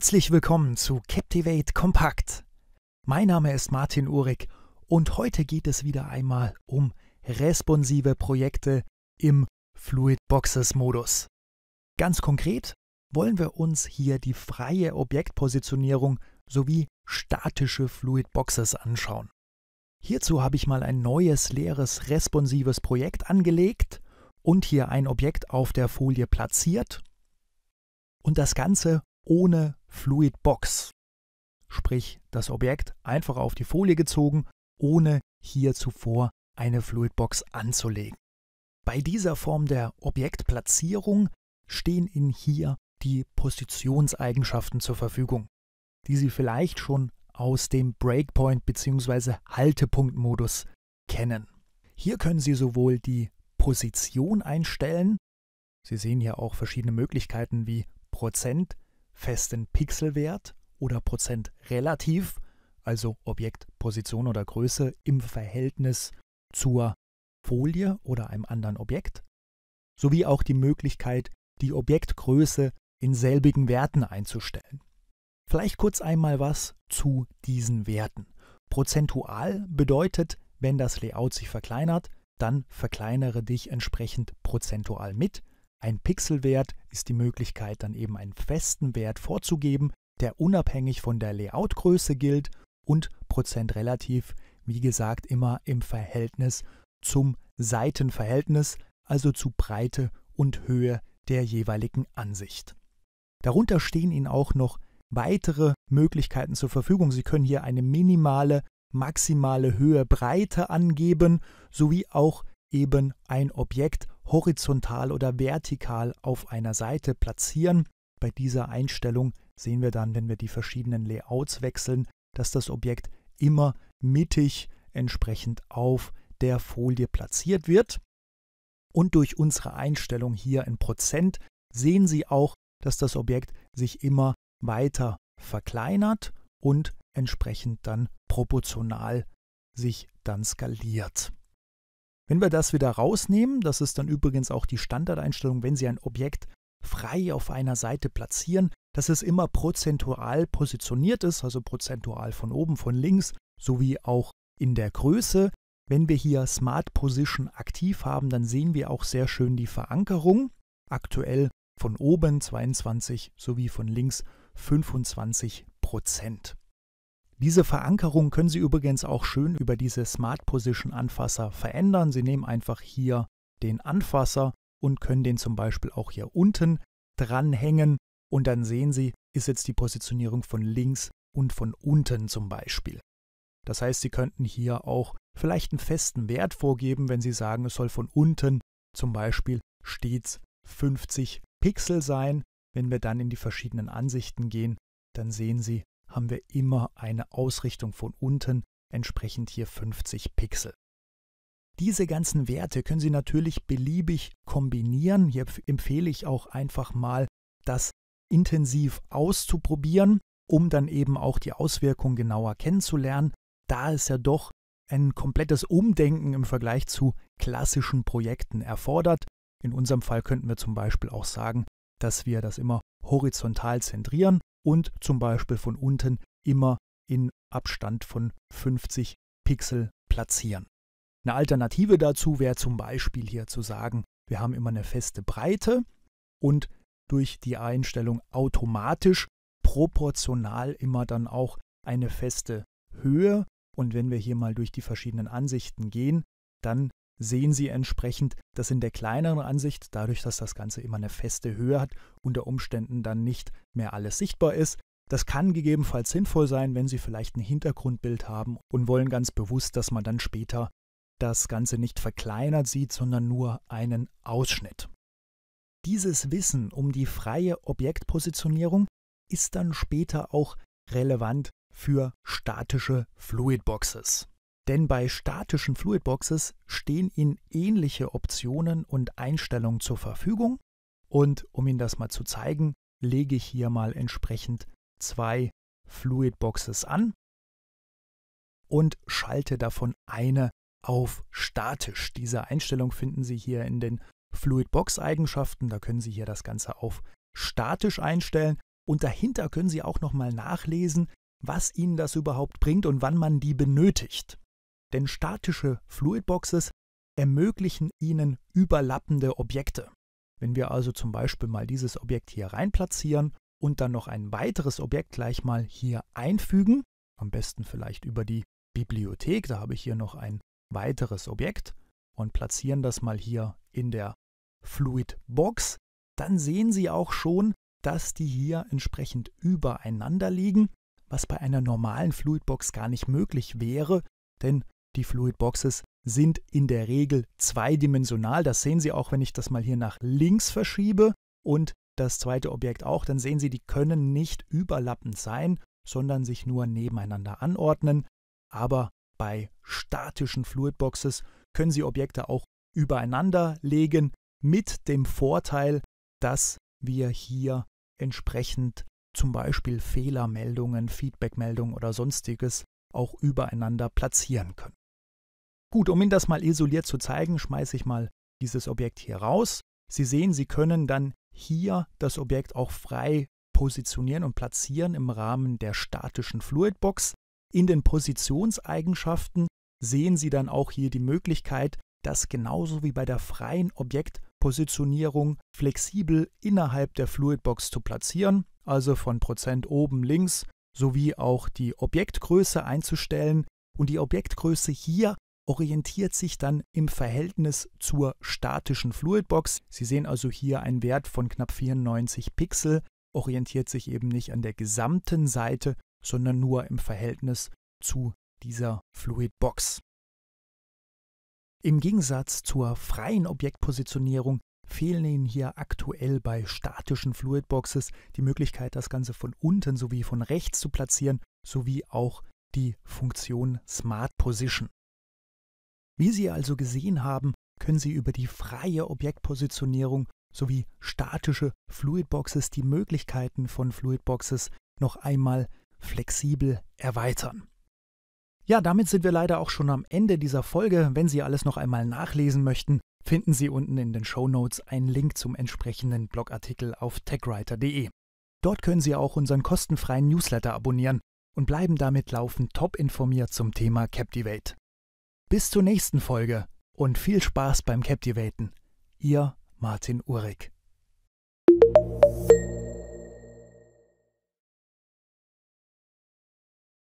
Herzlich willkommen zu Captivate Kompakt. Mein Name ist Martin Uhrig und heute geht es wieder einmal um responsive Projekte im Fluid Boxes Modus. Ganz konkret wollen wir uns hier die freie Objektpositionierung sowie statische Fluid Boxes anschauen. Hierzu habe ich mal ein neues leeres responsives Projekt angelegt und hier ein Objekt auf der Folie platziert und das Ganze ohne Fluid Box. Sprich, das Objekt einfach auf die Folie gezogen, ohne hier zuvor eine Fluid Box anzulegen. Bei dieser Form der Objektplatzierung stehen Ihnen hier die Positionseigenschaften zur Verfügung, die Sie vielleicht schon aus dem Breakpoint bzw. Haltepunktmodus kennen. Hier können Sie sowohl die Position einstellen, Sie sehen hier auch verschiedene Möglichkeiten wie Prozent, festen Pixelwert oder Prozent relativ, also Objekt, Position oder Größe im Verhältnis zur Folie oder einem anderen Objekt, sowie auch die Möglichkeit, die Objektgröße in selbigen Werten einzustellen. Vielleicht kurz einmal was zu diesen Werten. Prozentual bedeutet, wenn das Layout sich verkleinert, dann verkleinere dich entsprechend prozentual mit. Ein Pixelwert ist die Möglichkeit, dann eben einen festen Wert vorzugeben, der unabhängig von der Layoutgröße gilt und Prozent relativ, wie gesagt, immer im Verhältnis zum Seitenverhältnis, also zu Breite und Höhe der jeweiligen Ansicht. Darunter stehen Ihnen auch noch weitere Möglichkeiten zur Verfügung. Sie können hier eine minimale, maximale Höhe, Breite angeben, sowie auch eben ein Objekt horizontal oder vertikal auf einer Seite platzieren. Bei dieser Einstellung sehen wir dann, wenn wir die verschiedenen Layouts wechseln, dass das Objekt immer mittig entsprechend auf der Folie platziert wird. Und durch unsere Einstellung hier in Prozent sehen Sie auch, dass das Objekt sich immer weiter verkleinert und entsprechend dann proportional sich dann skaliert. Wenn wir das wieder rausnehmen, das ist dann übrigens auch die Standardeinstellung, wenn Sie ein Objekt frei auf einer Seite platzieren, dass es immer prozentual positioniert ist, also prozentual von oben, von links, sowie auch in der Größe. Wenn wir hier Smart Position aktiv haben, dann sehen wir auch sehr schön die Verankerung. Aktuell von oben 22 sowie von links 25 Prozent. Diese Verankerung können Sie übrigens auch schön über diese Smart Position Anfasser verändern. Sie nehmen einfach hier den Anfasser und können den zum Beispiel auch hier unten dranhängen und dann sehen Sie, ist jetzt die Positionierung von links und von unten zum Beispiel. Das heißt, Sie könnten hier auch vielleicht einen festen Wert vorgeben, wenn Sie sagen, es soll von unten zum Beispiel stets 50 Pixel sein. Wenn wir dann in die verschiedenen Ansichten gehen, dann sehen Sie, haben wir immer eine Ausrichtung von unten, entsprechend hier 50 Pixel. Diese ganzen Werte können Sie natürlich beliebig kombinieren. Hier empfehle ich auch einfach mal, das intensiv auszuprobieren, um dann eben auch die Auswirkungen genauer kennenzulernen, da es ja doch ein komplettes Umdenken im Vergleich zu klassischen Projekten erfordert. In unserem Fall könnten wir zum Beispiel auch sagen, dass wir das immer horizontal zentrieren und zum Beispiel von unten immer in Abstand von 50 Pixel platzieren. Eine Alternative dazu wäre zum Beispiel hier zu sagen, wir haben immer eine feste Breite und durch die Einstellung automatisch proportional immer dann auch eine feste Höhe. Und wenn wir hier mal durch die verschiedenen Ansichten gehen, dann sehen Sie entsprechend, dass in der kleineren Ansicht, dadurch, dass das Ganze immer eine feste Höhe hat, unter Umständen dann nicht mehr alles sichtbar ist. Das kann gegebenenfalls sinnvoll sein, wenn Sie vielleicht ein Hintergrundbild haben und wollen ganz bewusst, dass man dann später das Ganze nicht verkleinert sieht, sondern nur einen Ausschnitt. Dieses Wissen um die freie Objektpositionierung ist dann später auch relevant für statische Fluidboxes. Denn bei statischen Fluidboxes stehen Ihnen ähnliche Optionen und Einstellungen zur Verfügung. Und um Ihnen das mal zu zeigen, lege ich hier mal entsprechend zwei Fluidboxes an und schalte davon eine auf statisch. Diese Einstellung finden Sie hier in den Fluidbox-Eigenschaften. Da können Sie hier das Ganze auf statisch einstellen. Und dahinter können Sie auch nochmal nachlesen, was Ihnen das überhaupt bringt und wann man die benötigt denn statische Fluidboxes ermöglichen ihnen überlappende Objekte. Wenn wir also zum Beispiel mal dieses Objekt hier rein platzieren und dann noch ein weiteres Objekt gleich mal hier einfügen, am besten vielleicht über die Bibliothek, da habe ich hier noch ein weiteres Objekt und platzieren das mal hier in der Fluidbox, dann sehen Sie auch schon, dass die hier entsprechend übereinander liegen, was bei einer normalen Fluidbox gar nicht möglich wäre, denn die Fluidboxes sind in der Regel zweidimensional. Das sehen Sie auch, wenn ich das mal hier nach links verschiebe und das zweite Objekt auch. Dann sehen Sie, die können nicht überlappend sein, sondern sich nur nebeneinander anordnen. Aber bei statischen Fluidboxes können Sie Objekte auch übereinander legen, mit dem Vorteil, dass wir hier entsprechend zum Beispiel Fehlermeldungen, Feedbackmeldungen oder sonstiges auch übereinander platzieren können. Gut, um Ihnen das mal isoliert zu zeigen, schmeiße ich mal dieses Objekt hier raus. Sie sehen, Sie können dann hier das Objekt auch frei positionieren und platzieren im Rahmen der statischen Fluidbox. In den Positionseigenschaften sehen Sie dann auch hier die Möglichkeit, das genauso wie bei der freien Objektpositionierung flexibel innerhalb der Fluidbox zu platzieren, also von Prozent oben links, sowie auch die Objektgröße einzustellen. Und die Objektgröße hier orientiert sich dann im Verhältnis zur statischen Fluidbox. Sie sehen also hier einen Wert von knapp 94 Pixel, orientiert sich eben nicht an der gesamten Seite, sondern nur im Verhältnis zu dieser Fluidbox. Im Gegensatz zur freien Objektpositionierung fehlen Ihnen hier aktuell bei statischen Fluidboxes die Möglichkeit, das Ganze von unten sowie von rechts zu platzieren, sowie auch die Funktion Smart Position. Wie Sie also gesehen haben, können Sie über die freie Objektpositionierung sowie statische Fluidboxes die Möglichkeiten von Fluidboxes noch einmal flexibel erweitern. Ja, damit sind wir leider auch schon am Ende dieser Folge. Wenn Sie alles noch einmal nachlesen möchten, finden Sie unten in den Show Notes einen Link zum entsprechenden Blogartikel auf techwriter.de. Dort können Sie auch unseren kostenfreien Newsletter abonnieren und bleiben damit laufend top informiert zum Thema Captivate. Bis zur nächsten Folge und viel Spaß beim Captivaten. Ihr Martin Uhrig.